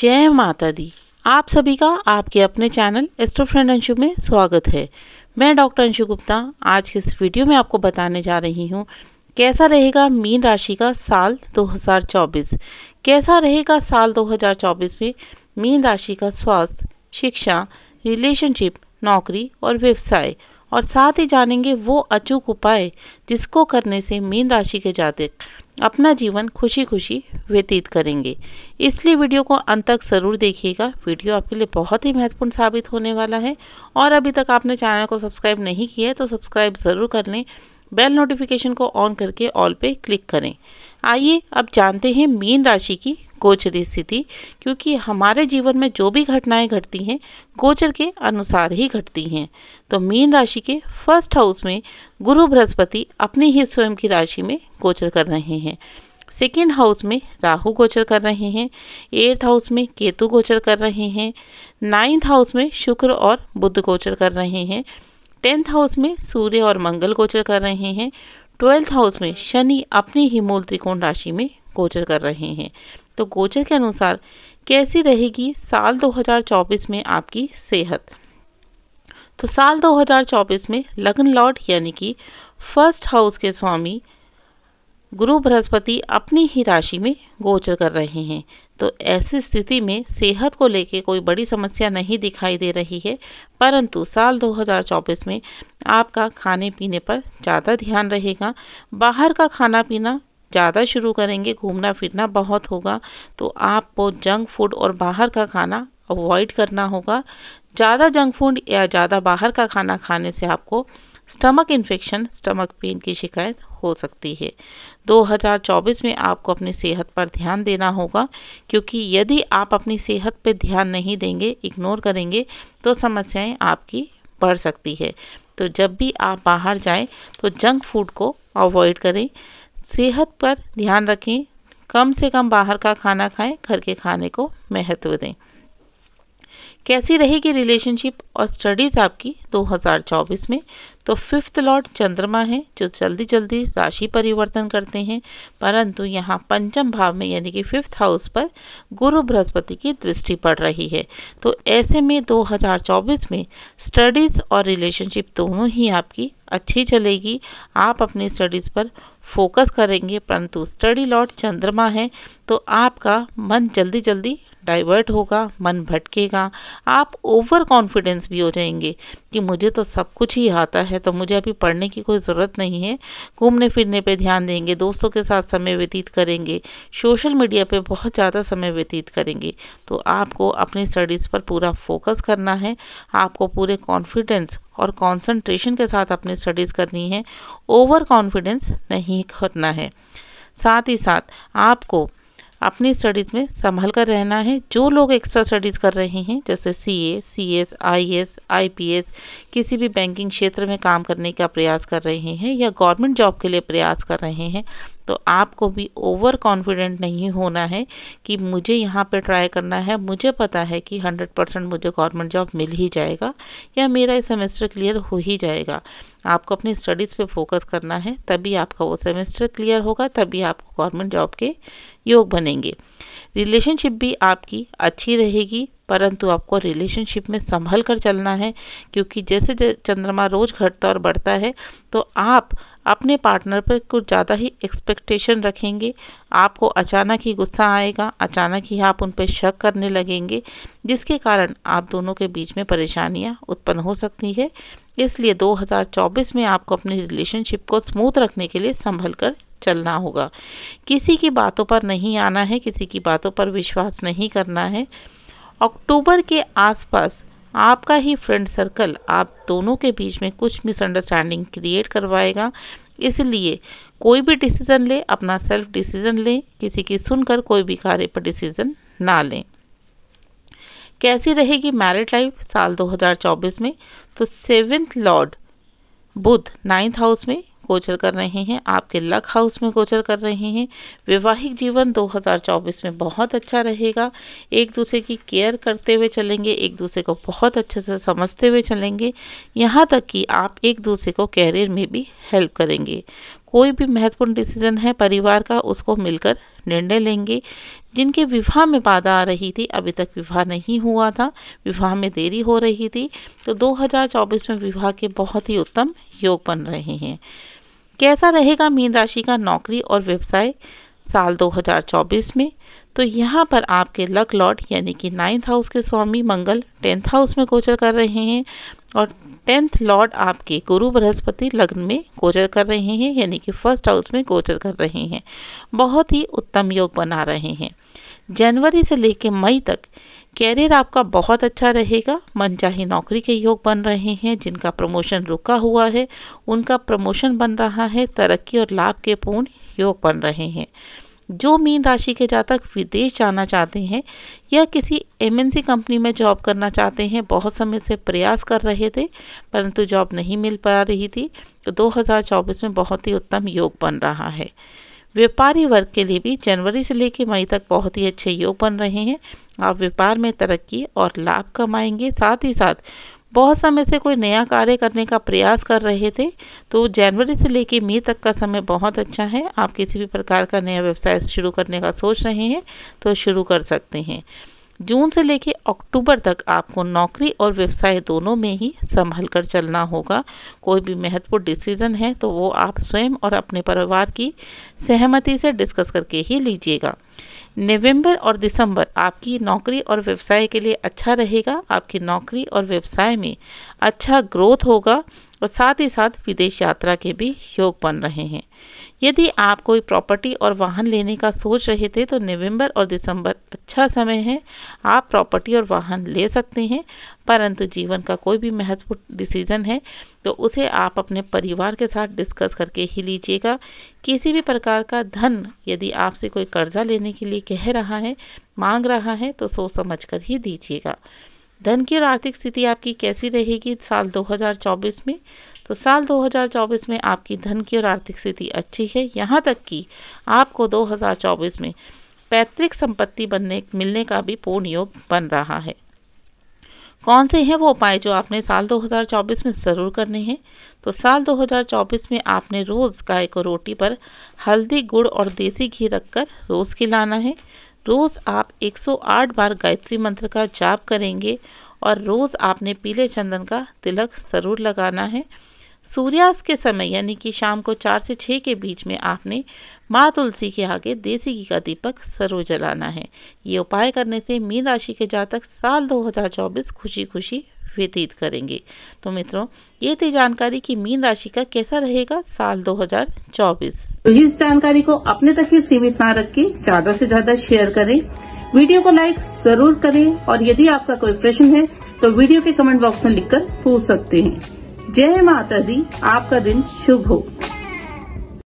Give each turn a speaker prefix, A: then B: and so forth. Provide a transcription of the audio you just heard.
A: जय माता दी आप सभी का आपके अपने चैनल एस्ट्रो फ्रेंड अंशु में स्वागत है मैं डॉक्टर अंशु गुप्ता आज के इस वीडियो में आपको बताने जा रही हूँ कैसा रहेगा मीन राशि का साल 2024 कैसा रहेगा साल 2024 में मीन राशि का स्वास्थ्य शिक्षा रिलेशनशिप नौकरी और व्यवसाय और साथ ही जानेंगे वो अचूक उपाय जिसको करने से मीन राशि के जातक अपना जीवन खुशी खुशी व्यतीत करेंगे इसलिए वीडियो को अंत तक ज़रूर देखिएगा वीडियो आपके लिए बहुत ही महत्वपूर्ण साबित होने वाला है और अभी तक आपने चैनल को सब्सक्राइब नहीं किया है तो सब्सक्राइब ज़रूर कर लें बेल नोटिफिकेशन को ऑन करके ऑल पे क्लिक करें आइए अब जानते हैं मीन राशि की गोचर स्थिति क्योंकि हमारे जीवन में जो भी घटनाएं घटती हैं गोचर के अनुसार ही घटती हैं तो मीन राशि के फर्स्ट हाउस में गुरु बृहस्पति अपने ही स्वयं की राशि में गोचर कर रहे हैं सेकेंड हाउस में राहु गोचर कर रहे हैं एट्थ हाउस में केतु गोचर कर रहे हैं नाइन्थ हाउस में शुक्र और बुद्ध गोचर कर रहे हैं टेंथ हाउस में सूर्य और मंगल गोचर कर रहे हैं ट्वेल्थ हाउस में शनि अपनी ही मूल त्रिकोण राशि में गोचर कर रहे हैं तो गोचर के अनुसार कैसी रहेगी साल 2024 में आपकी सेहत तो साल 2024 में लग्न लॉर्ड यानी कि फर्स्ट हाउस के स्वामी गुरु बृहस्पति अपनी ही राशि में गोचर कर रहे हैं तो ऐसी स्थिति में सेहत को लेकर कोई बड़ी समस्या नहीं दिखाई दे रही है परंतु साल 2024 में आपका खाने पीने पर ज़्यादा ध्यान रहेगा बाहर का खाना पीना ज़्यादा शुरू करेंगे घूमना फिरना बहुत होगा तो आपको जंक फूड और बाहर का खाना अवॉइड करना होगा ज़्यादा जंक फूड या ज़्यादा बाहर का खाना खाने से आपको स्टमक इन्फेक्शन स्टमक पेन की शिकायत हो सकती है 2024 में आपको अपनी सेहत पर ध्यान देना होगा क्योंकि यदि आप अपनी सेहत पर ध्यान नहीं देंगे इग्नोर करेंगे तो समस्याएं आपकी बढ़ सकती है तो जब भी आप बाहर जाएं तो जंक फूड को अवॉइड करें सेहत पर ध्यान रखें कम से कम बाहर का खाना खाएं घर के खाने को महत्व दें कैसी रहेगी रिलेशनशिप और स्टडीज़ आपकी 2024 में तो फिफ्थ लॉर्ड चंद्रमा है जो जल्दी जल्दी राशि परिवर्तन करते हैं परंतु यहाँ पंचम भाव में यानी कि फिफ्थ हाउस पर गुरु बृहस्पति की दृष्टि पड़ रही है तो ऐसे में 2024 में स्टडीज़ और रिलेशनशिप दोनों ही आपकी अच्छी चलेगी आप अपनी स्टडीज़ पर फोकस करेंगे परंतु स्टडी लॉट चंद्रमा है तो आपका मन जल्दी जल्दी डाइवर्ट होगा मन भटकेगा आप ओवर कॉन्फिडेंस भी हो जाएंगे कि मुझे तो सब कुछ ही आता है तो मुझे अभी पढ़ने की कोई ज़रूरत नहीं है घूमने फिरने पे ध्यान देंगे दोस्तों के साथ समय व्यतीत करेंगे सोशल मीडिया पे बहुत ज़्यादा समय व्यतीत करेंगे तो आपको अपनी स्टडीज़ पर पूरा फोकस करना है आपको पूरे कॉन्फिडेंस और कॉन्सनट्रेशन के साथ अपनी स्टडीज़ करनी है ओवर कॉन्फिडेंस नहीं करना है साथ ही साथ आपको अपनी स्टडीज़ में संभल कर रहना है जो लोग एक्स्ट्रा स्टडीज़ कर रहे हैं जैसे C A C S I S I P S किसी भी बैंकिंग क्षेत्र में काम करने का प्रयास कर रहे हैं या गवर्नमेंट जॉब के लिए प्रयास कर रहे हैं तो आपको भी ओवर कॉन्फिडेंट नहीं होना है कि मुझे यहाँ पे ट्राई करना है मुझे पता है कि हंड्रेड परसेंट मुझे गवर्नमेंट जॉब मिल ही जाएगा या मेरा सेमेस्टर क्लियर हो ही जाएगा आपको अपनी स्टडीज़ पे फोकस करना है तभी आपका वो सेमेस्टर क्लियर होगा तभी आपको गवर्नमेंट जॉब के योग बनेंगे रिलेशनशिप भी आपकी अच्छी रहेगी परंतु आपको रिलेशनशिप में संभल कर चलना है क्योंकि जैसे चंद्रमा रोज घटता और बढ़ता है तो आप अपने पार्टनर पर कुछ ज़्यादा ही एक्सपेक्टेशन रखेंगे आपको अचानक ही गुस्सा आएगा अचानक ही आप उन पर शक करने लगेंगे जिसके कारण आप दोनों के बीच में परेशानियाँ उत्पन्न हो सकती है इसलिए 2024 में आपको अपनी रिलेशनशिप को स्मूथ रखने के लिए संभल कर चलना होगा किसी की बातों पर नहीं आना है किसी की बातों पर विश्वास नहीं करना है अक्टूबर के आसपास आपका ही फ्रेंड सर्कल आप दोनों के बीच में कुछ मिसअंडरस्टैंडिंग क्रिएट करवाएगा इसलिए कोई भी डिसीज़न ले अपना सेल्फ डिसीज़न लें किसी की सुनकर कोई भी कार्य पर डिसीज़न ना लें कैसी रहेगी मैरिड लाइफ साल 2024 में तो seventh lord Budh ninth house में गोचर कर रहे हैं आपके लक हाउस में गोचर कर रहे हैं वैवाहिक जीवन 2024 में बहुत अच्छा रहेगा एक दूसरे की केयर करते हुए चलेंगे एक दूसरे को बहुत अच्छे से समझते हुए चलेंगे यहाँ तक कि आप एक दूसरे को कैरियर में भी हेल्प करेंगे कोई भी महत्वपूर्ण डिसीजन है परिवार का उसको मिलकर निर्णय लेंगे जिनके विवाह में बाधा आ रही थी अभी तक विवाह नहीं हुआ था विवाह में देरी हो रही थी तो 2024 में विवाह के बहुत ही उत्तम योग बन रहे हैं कैसा रहेगा मीन राशि का नौकरी और व्यवसाय साल 2024 में तो यहाँ पर आपके लक लॉर्ड यानी कि नाइन्थ हाउस के स्वामी मंगल टेंथ हाउस में गोचर कर रहे हैं और टेंथ लॉर्ड आपके गुरु बृहस्पति लग्न में गोचर कर रहे हैं यानी कि फर्स्ट हाउस में गोचर कर रहे हैं बहुत ही उत्तम योग बना रहे हैं जनवरी से लेकर मई तक कैरियर आपका बहुत अच्छा रहेगा मनचाही नौकरी के योग बन रहे हैं जिनका प्रमोशन रुका हुआ है उनका प्रमोशन बन रहा है तरक्की और लाभ के पूर्ण योग बन रहे हैं जो मीन राशि के जातक विदेश जाना चाहते हैं या किसी एमएनसी कंपनी में जॉब करना चाहते हैं बहुत समय से प्रयास कर रहे थे परंतु जॉब नहीं मिल पा रही थी तो 2024 में बहुत ही उत्तम योग बन रहा है व्यापारी वर्ग के लिए भी जनवरी से लेकर मई तक बहुत ही अच्छे योग बन रहे हैं आप व्यापार में तरक्की और लाभ कमाएंगे साथ ही साथ बहुत समय से कोई नया कार्य करने का प्रयास कर रहे थे तो जनवरी से लेकर मई तक का समय बहुत अच्छा है आप किसी भी प्रकार का नया व्यवसाय शुरू करने का सोच रहे हैं तो शुरू कर सकते हैं जून से लेके अक्टूबर तक आपको नौकरी और व्यवसाय दोनों में ही संभल कर चलना होगा कोई भी महत्वपूर्ण डिसीज़न है तो वो आप स्वयं और अपने परिवार की सहमति से डिस्कस करके ही लीजिएगा नवंबर और दिसंबर आपकी नौकरी और व्यवसाय के लिए अच्छा रहेगा आपकी नौकरी और व्यवसाय में अच्छा ग्रोथ होगा और साथ ही साथ विदेश यात्रा के भी योग बन रहे हैं यदि आप कोई प्रॉपर्टी और वाहन लेने का सोच रहे थे तो नवंबर और दिसंबर अच्छा समय है आप प्रॉपर्टी और वाहन ले सकते हैं परंतु जीवन का कोई भी महत्वपूर्ण डिसीजन है तो उसे आप अपने परिवार के साथ डिस्कस करके ही लीजिएगा किसी भी प्रकार का धन यदि आपसे कोई कर्जा लेने के लिए कह रहा है मांग रहा है तो सोच समझ कर ही दीजिएगा धन की और आर्थिक स्थिति आपकी कैसी रहेगी साल 2024 में तो साल 2024 में आपकी धन की और आर्थिक स्थिति अच्छी है यहाँ तक कि आपको 2024 में पैतृक संपत्ति बनने मिलने का भी पूर्ण योग बन रहा है कौन से हैं वो उपाय जो आपने साल 2024 में ज़रूर करने हैं तो साल 2024 में आपने रोज़ गाय को रोटी पर हल्दी गुड़ और देसी घी रखकर रोज़ खिलाना है रोज़ आप 108 बार गायत्री मंत्र का जाप करेंगे और रोज़ आपने पीले चंदन का तिलक ज़रूर लगाना है सूर्यास्त के समय यानी कि शाम को चार से छः के बीच में आपने माँ तुलसी के आगे देसी घी का दीपक सरो जलाना है ये उपाय करने से मीन राशि के जातक साल 2024 खुशी खुशी व्यतीत करेंगे तो मित्रों ये थी जानकारी कि मीन राशि का कैसा रहेगा साल 2024 तो इस जानकारी को अपने तक ही सीमित न रख के ज्यादा से ज्यादा शेयर करें वीडियो को लाइक जरूर करें और यदि आपका कोई प्रश्न है तो वीडियो के कमेंट बॉक्स में लिख पूछ सकते हैं जय माता दी आपका दिन शुभ हो